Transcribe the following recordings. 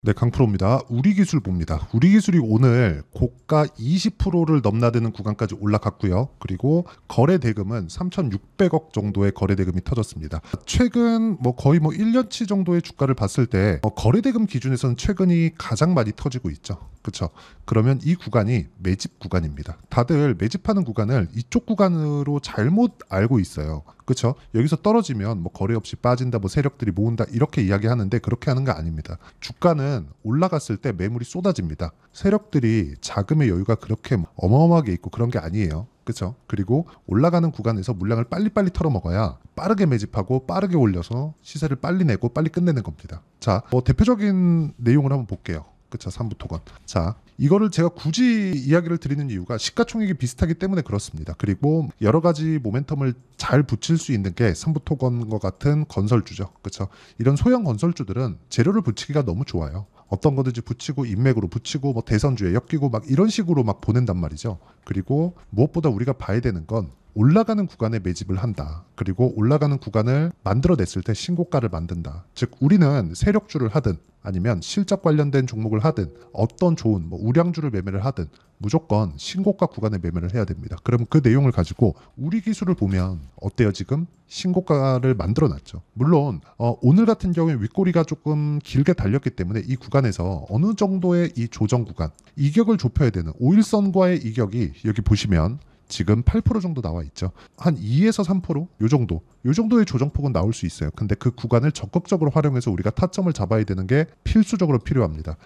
네, 강프로입니다. 우리 기술 봅니다. 우리 기술이 오늘 고가 20%를 넘나드는 구간까지 올라갔고요. 그리고 거래 대금은 3,600억 정도의 거래 대금이 터졌습니다. 최근 뭐 거의 뭐 1년치 정도의 주가를 봤을 때 어, 거래 대금 기준에서는 최근이 가장 많이 터지고 있죠. 그렇죠. 그러면 이 구간이 매집 구간입니다. 다들 매집하는 구간을 이쪽 구간으로 잘못 알고 있어요. 그렇죠? 여기서 떨어지면 뭐 거래 없이 빠진다, 뭐 세력들이 모은다 이렇게 이야기하는데 그렇게 하는 거 아닙니다. 주가는 올라갔을 때 매물이 쏟아집니다. 세력들이 자금의 여유가 그렇게 어마어마하게 있고 그런 게 아니에요. 그렇죠? 그리고 올라가는 구간에서 물량을 빨리빨리 털어먹어야 빠르게 매집하고 빠르게 올려서 시세를 빨리 내고 빨리 끝내는 겁니다. 자, 뭐 대표적인 내용을 한번 볼게요. 그쵸 삼부토건 자 이거를 제가 굳이 이야기를 드리는 이유가 시가총액이 비슷하기 때문에 그렇습니다 그리고 여러 가지 모멘텀을 잘 붙일 수 있는 게 삼부토건과 같은 건설주죠 그쵸 이런 소형 건설주들은 재료를 붙이기가 너무 좋아요 어떤 거든지 붙이고 인맥으로 붙이고 뭐 대선주에 엮이고 막 이런 식으로 막 보낸단 말이죠 그리고 무엇보다 우리가 봐야 되는 건 올라가는 구간에 매집을 한다. 그리고 올라가는 구간을 만들어냈을 때 신고가를 만든다. 즉 우리는 세력주를 하든 아니면 실적 관련된 종목을 하든 어떤 좋은 뭐 우량주를 매매를 하든 무조건 신고가 구간에 매매를 해야 됩니다. 그럼 그 내용을 가지고 우리 기술을 보면 어때요 지금 신고가를 만들어놨죠. 물론 어, 오늘 같은 경우에 윗꼬리가 조금 길게 달렸기 때문에 이 구간에서 어느 정도의 이 조정 구간 이격을 좁혀야 되는 오일선과의 이격이 여기 보시면 지금 8% 정도 나와 있죠. 한 2에서 3%요 정도, 요 정도의 조정폭은 나올 수 있어요. 근데 그 구간을 적극적으로 활용해서 우리가 타점을 잡아야 되는 게 필수적으로 필요합니다.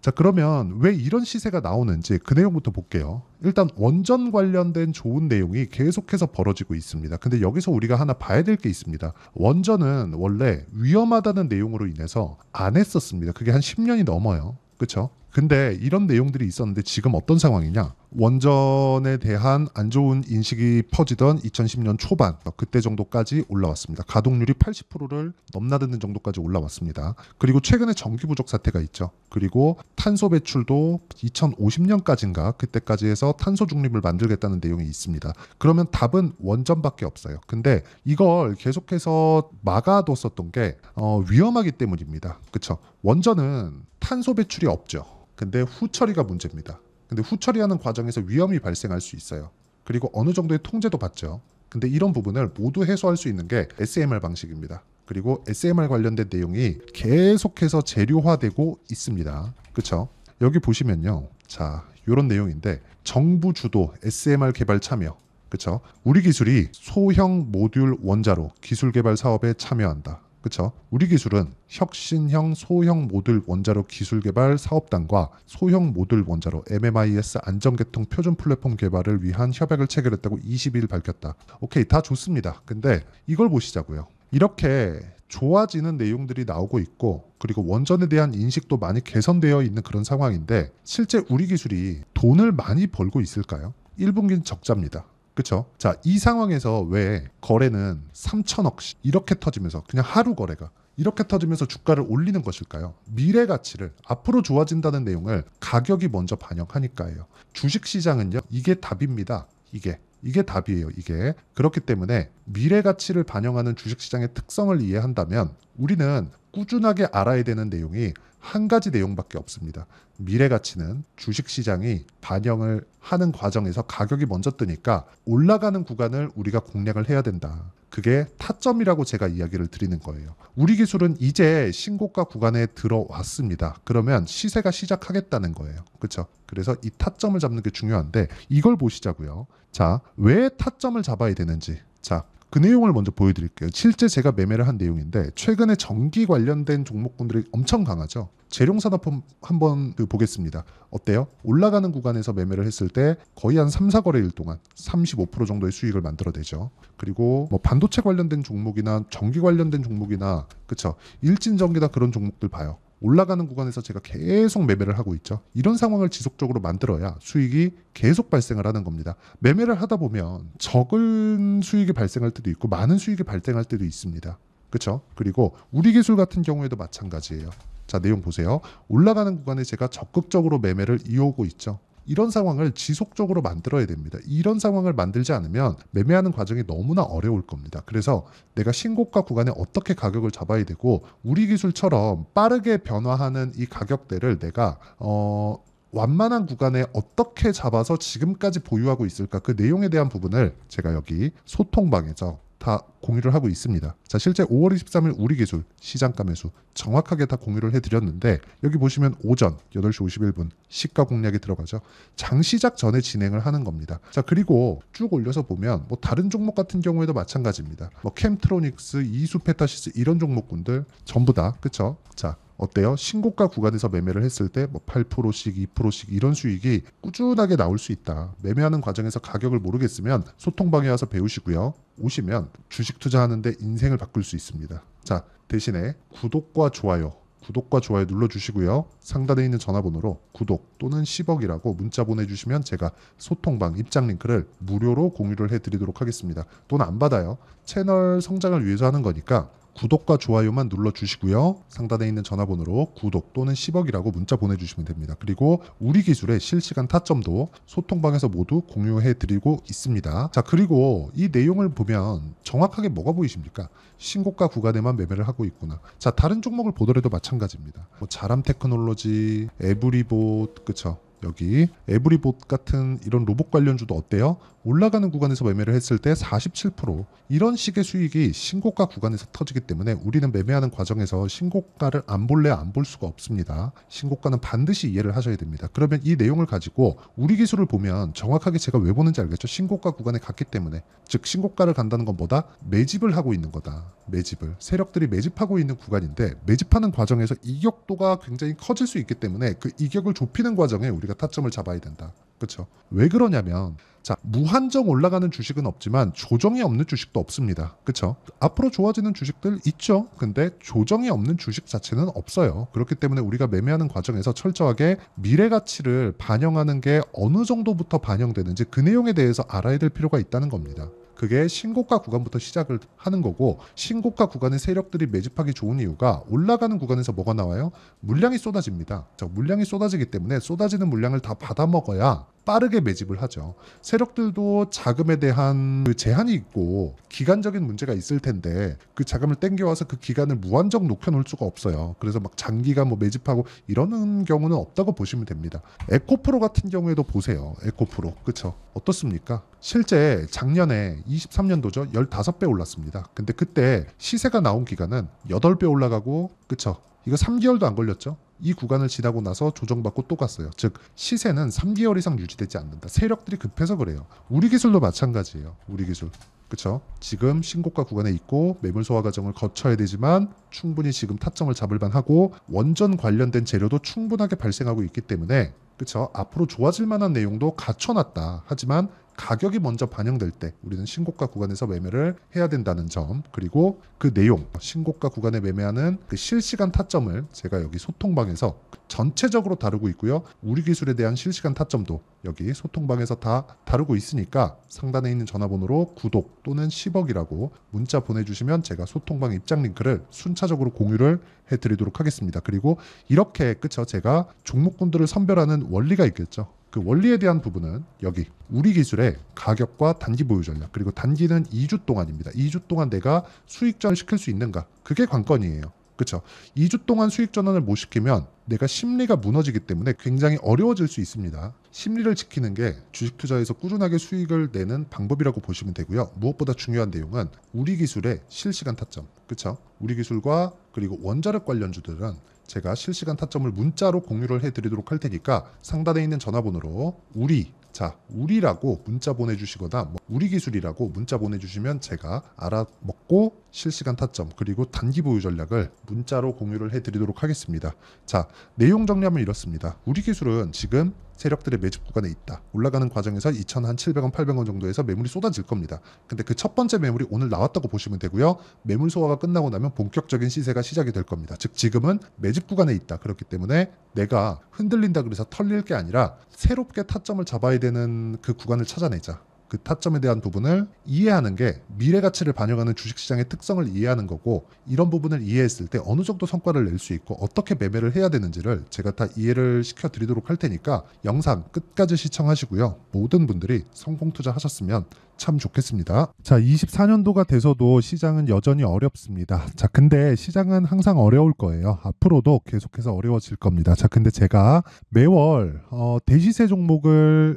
자, 그러면 왜 이런 시세가 나오는지 그 내용부터 볼게요. 일단 원전 관련된 좋은 내용이 계속해서 벌어지고 있습니다. 근데 여기서 우리가 하나 봐야 될 게 있습니다. 원전은 원래 위험하다는 내용으로 인해서 안 했었습니다. 그게 한 10년이 넘어요. 그렇죠? 근데 이런 내용들이 있었는데 지금 어떤 상황이냐? 원전에 대한 안 좋은 인식이 퍼지던 2010년 초반 그때 정도까지 올라왔습니다. 가동률이 80%를 넘나드는 정도까지 올라왔습니다. 그리고 최근에 전기 부족 사태가 있죠. 그리고 탄소 배출도 2050년까지인가 그때까지 해서 탄소 중립을 만들겠다는 내용이 있습니다. 그러면 답은 원전밖에 없어요. 근데 이걸 계속해서 막아뒀었던 게 어, 위험하기 때문입니다. 그쵸? 원전은 탄소 배출이 없죠. 근데 후처리가 문제입니다. 근데 후처리하는 과정에서 위험이 발생할 수 있어요. 그리고 어느 정도의 통제도 받죠. 근데 이런 부분을 모두 해소할 수 있는 게 SMR 방식입니다. 그리고 SMR 관련된 내용이 계속해서 재료화되고 있습니다. 그쵸? 여기 보시면요. 자, 이런 내용인데 정부 주도 SMR 개발 참여 그쵸? 우리 기술이 소형 모듈 원자로 기술 개발 사업에 참여한다. 그쵸 우리 기술은 혁신형 소형 모듈 원자로 기술 개발 사업단과 소형 모듈 원자로 MMIS 안전계통 표준 플랫폼 개발을 위한 협약을 체결했다고 20일 밝혔다. 오케이, 다 좋습니다. 근데 이걸 보시자고요. 이렇게 좋아지는 내용들이 나오고 있고 그리고 원전에 대한 인식도 많이 개선되어 있는 그런 상황인데 실제 우리 기술이 돈을 많이 벌고 있을까요? 1분기는 적자입니다. 그쵸 자, 이 상황에서 왜 거래는 3천억씩 이렇게 터지면서 그냥 하루 거래가 이렇게 터지면서 주가를 올리는 것일까요? 미래 가치를 앞으로 좋아진다는 내용을 가격이 먼저 반영하니까예요. 주식 시장은요. 이게 답입니다. 이게 이게 답이에요. 이게 그렇기 때문에 미래 가치를 반영하는 주식 시장의 특성을 이해한다면 우리는 꾸준하게 알아야 되는 내용이 한 가지 내용밖에 없습니다. 미래 가치는 주식 시장이 반영을 하는 과정에서 가격이 먼저 뜨니까 올라가는 구간을 우리가 공략을 해야 된다. 그게 타점이라고 제가 이야기를 드리는 거예요. 우리 기술은 이제 신고가 구간에 들어왔습니다. 그러면 시세가 시작하겠다는 거예요. 그렇죠? 그래서 이 타점을 잡는 게 중요한데 이걸 보시자고요. 자, 왜 타점을 잡아야 되는지. 자, 그 내용을 먼저 보여드릴게요. 실제 제가 매매를 한 내용인데 최근에 전기 관련된 종목군들이 엄청 강하죠. 재룡산업품 한번 그 보겠습니다. 어때요? 올라가는 구간에서 매매를 했을 때 거의 한 3, 4거래일 동안 35% 정도의 수익을 만들어내죠. 그리고 뭐 반도체 관련된 종목이나 전기 관련된 종목이나 그쵸 일진전기다 그런 종목들 봐요. 올라가는 구간에서 제가 계속 매매를 하고 있죠. 이런 상황을 지속적으로 만들어야 수익이 계속 발생을 하는 겁니다. 매매를 하다 보면 적은 수익이 발생할 때도 있고 많은 수익이 발생할 때도 있습니다. 그렇죠? 그리고 우리 기술 같은 경우에도 마찬가지예요. 자, 내용 보세요. 올라가는 구간에 제가 적극적으로 매매를 이어오고 있죠. 이런 상황을 지속적으로 만들어야 됩니다. 이런 상황을 만들지 않으면 매매하는 과정이 너무나 어려울 겁니다. 그래서 내가 신고가 구간에 어떻게 가격을 잡아야 되고 우리 기술처럼 빠르게 변화하는 이 가격대를 내가 어 완만한 구간에 어떻게 잡아서 지금까지 보유하고 있을까 그 내용에 대한 부분을 제가 여기 소통방에서 다 공유를 하고 있습니다. 자, 실제 5월 23일 우리 기술 시장가 매수 정확하게 다 공유를 해드렸는데 여기 보시면 오전 8시 51분 시가 공략이 들어가죠. 장 시작 전에 진행을 하는 겁니다. 자, 그리고 쭉 올려서 보면 뭐 다른 종목 같은 경우에도 마찬가지입니다. 뭐 캠트로닉스, 이수페타시스 이런 종목군들 전부 다 그쵸? 자, 어때요? 신고가 구간에서 매매를 했을 때 뭐 8%씩, 2%씩 이런 수익이 꾸준하게 나올 수 있다. 매매하는 과정에서 가격을 모르겠으면 소통방에 와서 배우시고요. 오시면 주식 투자하는데 인생을 바꿀 수 있습니다. 자, 대신에 구독과 좋아요 구독과 좋아요 눌러주시고요. 상단에 있는 전화번호로 구독 또는 10억이라고 문자 보내주시면 제가 소통방 입장 링크를 무료로 공유를 해드리도록 하겠습니다. 돈 안 받아요. 채널 성장을 위해서 하는 거니까 구독과 좋아요만 눌러주시고요. 상단에 있는 전화번호로 구독 또는 10억이라고 문자 보내주시면 됩니다. 그리고 우리 기술의 실시간 타점도 소통방에서 모두 공유해드리고 있습니다. 자, 그리고 이 내용을 보면 정확하게 뭐가 보이십니까? 신고가 구간에만 매매를 하고 있구나. 자, 다른 종목을 보더라도 마찬가지입니다. 뭐 자람 테크놀로지, 에브리봇, 그쵸? 여기 에브리봇 같은 이런 로봇 관련주도 어때요? 올라가는 구간에서 매매를 했을 때 47% 이런 식의 수익이 신고가 구간에서 터지기 때문에 우리는 매매하는 과정에서 신고가를 안 볼래 안 볼 수가 없습니다. 신고가는 반드시 이해를 하셔야 됩니다. 그러면 이 내용을 가지고 우리 기술을 보면 정확하게 제가 왜 보는지 알겠죠? 신고가 구간에 갔기 때문에 즉 신고가를 간다는 건 뭐다? 매집을 하고 있는 거다. 매집을 세력들이 매집하고 있는 구간인데 매집하는 과정에서 이격도가 굉장히 커질 수 있기 때문에 그 이격을 좁히는 과정에 우리가 우리가 타점을 잡아야 된다. 그렇죠. 왜 그러냐면 자, 무한정 올라가는 주식은 없지만 조정이 없는 주식도 없습니다. 그쵸? 앞으로 좋아지는 주식들 있죠. 근데 조정이 없는 주식 자체는 없어요. 그렇기 때문에 우리가 매매하는 과정에서 철저하게 미래 가치를 반영하는 게 어느 정도부터 반영되는지 그 내용에 대해서 알아야 될 필요가 있다는 겁니다. 그게 신고가 구간부터 시작을 하는 거고 신고가 구간의 세력들이 매집하기 좋은 이유가 올라가는 구간에서 뭐가 나와요? 물량이 쏟아집니다. 물량이 쏟아지기 때문에 쏟아지는 물량을 다 받아 먹어야 빠르게 매집을 하죠. 세력들도 자금에 대한 그 제한이 있고 기간적인 문제가 있을 텐데 그 자금을 땡겨와서 그 기간을 무한정 높여놓을 수가 없어요. 그래서 막 장기간 뭐 매집하고 이러는 경우는 없다고 보시면 됩니다. 에코프로 같은 경우에도 보세요. 에코프로 그쵸? 어떻습니까? 실제 작년에 23년도죠. 15배 올랐습니다. 근데 그때 시세가 나온 기간은 8배 올라가고 그쵸? 이거 3개월도 안 걸렸죠? 이 구간을 지나고 나서 조정받고 또 갔어요. 즉 시세는 3개월 이상 유지되지 않는다. 세력들이 급해서 그래요. 우리 기술도 마찬가지예요. 우리 기술. 그쵸 지금 신고가 구간에 있고 매물 소화 과정을 거쳐야 되지만 충분히 지금 타점을 잡을 만하고 원전 관련된 재료도 충분하게 발생하고 있기 때문에 그쵸 앞으로 좋아질 만한 내용도 갖춰놨다. 하지만 가격이 먼저 반영될 때 우리는 신고가 구간에서 매매를 해야 된다는 점 그리고 그 내용 신고가 구간에 매매하는 그 실시간 타점을 제가 여기 소통방에서 전체적으로 다루고 있고요 우리 기술에 대한 실시간 타점도 여기 소통방에서 다 다루고 있으니까 상단에 있는 전화번호로 구독 또는 10억이라고 문자 보내주시면 제가 소통방 입장 링크를 순차적으로 공유를 해드리도록 하겠습니다 그리고 이렇게 그쵸 제가 종목군들을 선별하는 원리가 있겠죠 그 원리에 대한 부분은 여기 우리 기술의 가격과 단기 보유 전략 그리고 단기는 2주 동안입니다. 2주 동안 내가 수익 전을 시킬 수 있는가 그게 관건이에요. 그렇죠. 2주 동안 수익 전환을 못 시키면 내가 심리가 무너지기 때문에 굉장히 어려워질 수 있습니다. 심리를 지키는 게 주식 투자에서 꾸준하게 수익을 내는 방법이라고 보시면 되고요. 무엇보다 중요한 내용은 우리 기술의 실시간 타점. 그렇죠? 우리 기술과 그리고 원자력 관련주들은 제가 실시간 타점을 문자로 공유를 해드리도록 할 테니까 상단에 있는 전화번호로 우리 자 우리라고 문자 보내주시거나 뭐 우리 기술이라고 문자 보내주시면 제가 알아먹고 실시간 타점 그리고 단기 보유 전략을 문자로 공유를 해드리도록 하겠습니다. 자 내용 정리하면 이렇습니다. 우리 기술은 지금 세력들의 매집 구간에 있다. 올라가는 과정에서 2,700원, 800원 정도에서 매물이 쏟아질 겁니다. 근데 그 첫 번째 매물이 오늘 나왔다고 보시면 되고요. 매물 소화가 끝나고 나면 본격적인 시세가 시작이 될 겁니다. 즉 지금은 매집 구간에 있다. 그렇기 때문에 내가 흔들린다 그래서 털릴 게 아니라 새롭게 타점을 잡아야 되는 그 구간을 찾아내자. 그 타점에 대한 부분을 이해하는 게 미래 가치를 반영하는 주식시장의 특성을 이해하는 거고 이런 부분을 이해했을 때 어느 정도 성과를 낼 수 있고 어떻게 매매를 해야 되는지를 제가 다 이해를 시켜드리도록 할 테니까 영상 끝까지 시청하시고요. 모든 분들이 성공 투자하셨으면 참 좋겠습니다. 자, 24년도가 돼서도 시장은 여전히 어렵습니다. 자, 근데 시장은 항상 어려울 거예요. 앞으로도 계속해서 어려워질 겁니다. 자, 근데 제가 매월 어, 대시세 종목을